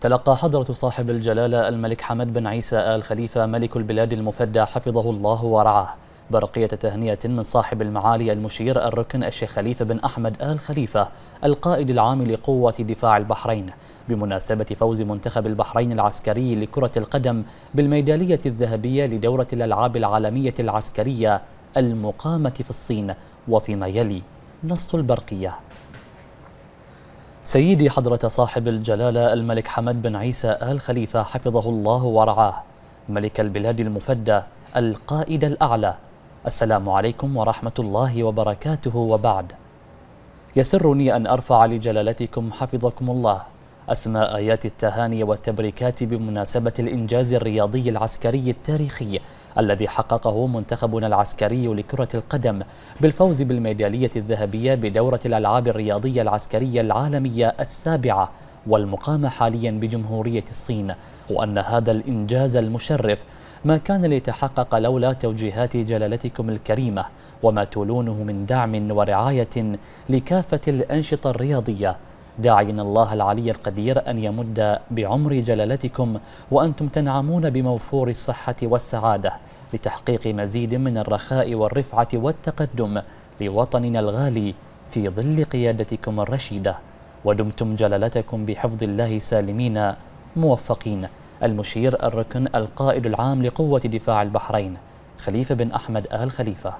تلقى حضرة صاحب الجلالة الملك حمد بن عيسى آل خليفة ملك البلاد المفدى حفظه الله ورعاه برقية تهنئة من صاحب المعالي المشير الركن الشيخ خليفة بن أحمد آل خليفة القائد العام لقوة دفاع البحرين بمناسبة فوز منتخب البحرين العسكري لكرة القدم بالميدالية الذهبية لدورة الألعاب العالمية العسكرية المقامة في الصين وفيما يلي نص البرقية سيدي حضرة صاحب الجلالة الملك حمد بن عيسى آل خليفة حفظه الله ورعاه ملك البلاد المفدى القائد الأعلى السلام عليكم ورحمة الله وبركاته وبعد يسرني أن أرفع لجلالتكم حفظكم الله أسمى آيات التهاني والتبريكات بمناسبة الإنجاز الرياضي العسكري التاريخي الذي حققه منتخبنا العسكري لكرة القدم بالفوز بالميدالية الذهبية بدورة الألعاب الرياضية العسكرية العالمية السابعة والمقام حاليا بجمهورية الصين وأن هذا الإنجاز المشرف ما كان ليتحقق لولا توجيهات جلالتكم الكريمة وما تولونه من دعم ورعاية لكافة الأنشطة الرياضية داعين الله العلي القدير أن يمد بعمر جلالتكم وأنتم تنعمون بموفور الصحة والسعادة لتحقيق مزيد من الرخاء والرفعة والتقدم لوطننا الغالي في ظل قيادتكم الرشيدة ودمتم جلالتكم بحفظ الله سالمين موفقين المشير الركن القائد العام لقوة دفاع البحرين خليفة بن أحمد آل خليفة